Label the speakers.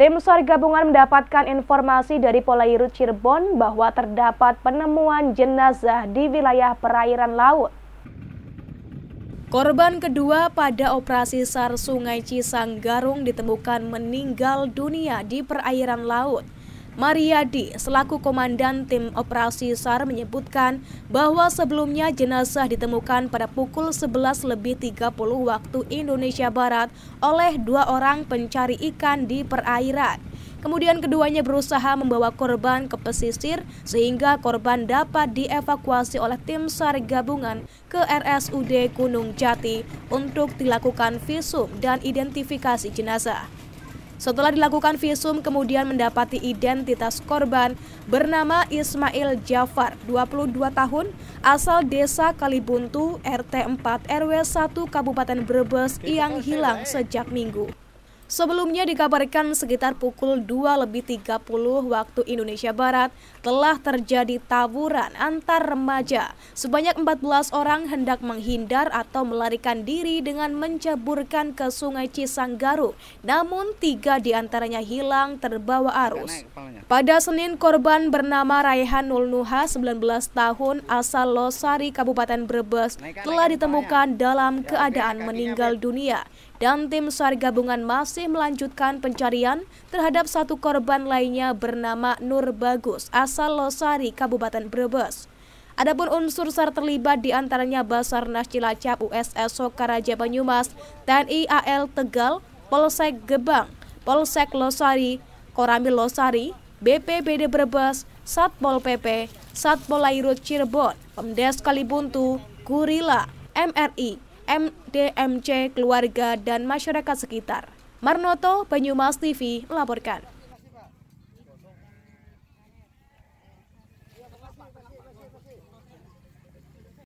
Speaker 1: Tim SAR gabungan mendapatkan informasi dari Polairut Cirebon bahwa terdapat penemuan jenazah di wilayah perairan laut. Korban kedua pada operasi SAR Sungai Cisanggarung ditemukan meninggal dunia di perairan laut. Mariadi selaku komandan tim operasi SAR menyebutkan bahwa sebelumnya jenazah ditemukan pada pukul 11 lebih 30 waktu Indonesia Barat oleh dua orang pencari ikan di perairan. Kemudian keduanya berusaha membawa korban ke pesisir sehingga korban dapat dievakuasi oleh tim SAR gabungan ke RSUD Gunung Jati untuk dilakukan visum dan identifikasi jenazah. Setelah dilakukan visum, kemudian mendapati identitas korban bernama Ismail Jafar, 22 tahun, asal desa Kalibuntu, RT 4 RW 1 Kabupaten Brebes yang hilang sejak minggu. Sebelumnya dikabarkan sekitar pukul 2 lebih 30 waktu Indonesia Barat telah terjadi tawuran antar remaja. Sebanyak 14 orang hendak menghindar atau melarikan diri dengan menceburkan ke Sungai Cisanggaru. Namun tiga diantaranya hilang terbawa arus. Pada Senin korban bernama Raihanul sembilan 19 tahun asal Losari Kabupaten Brebes telah ditemukan dalam ya, keadaan meninggal dunia dan tim SAR gabungan masih masih melanjutkan pencarian terhadap satu korban lainnya bernama Nur Bagus asal Losari, Kabupaten Brebes. Adapun unsur sar terlibat di antaranya Basarnas Cilacap, USS Sokaraja Banyumas, TNI AL Tegal, Polsek Gebang, Polsek Losari, Koramil Losari, BPBD Brebes, Satpol PP, Satpol Airut Cirebon, Pemdes Kalibuntu, Gurila, MRI, MDMC Keluarga dan Masyarakat Sekitar. Marnoto, Banyumas TV melaporkan.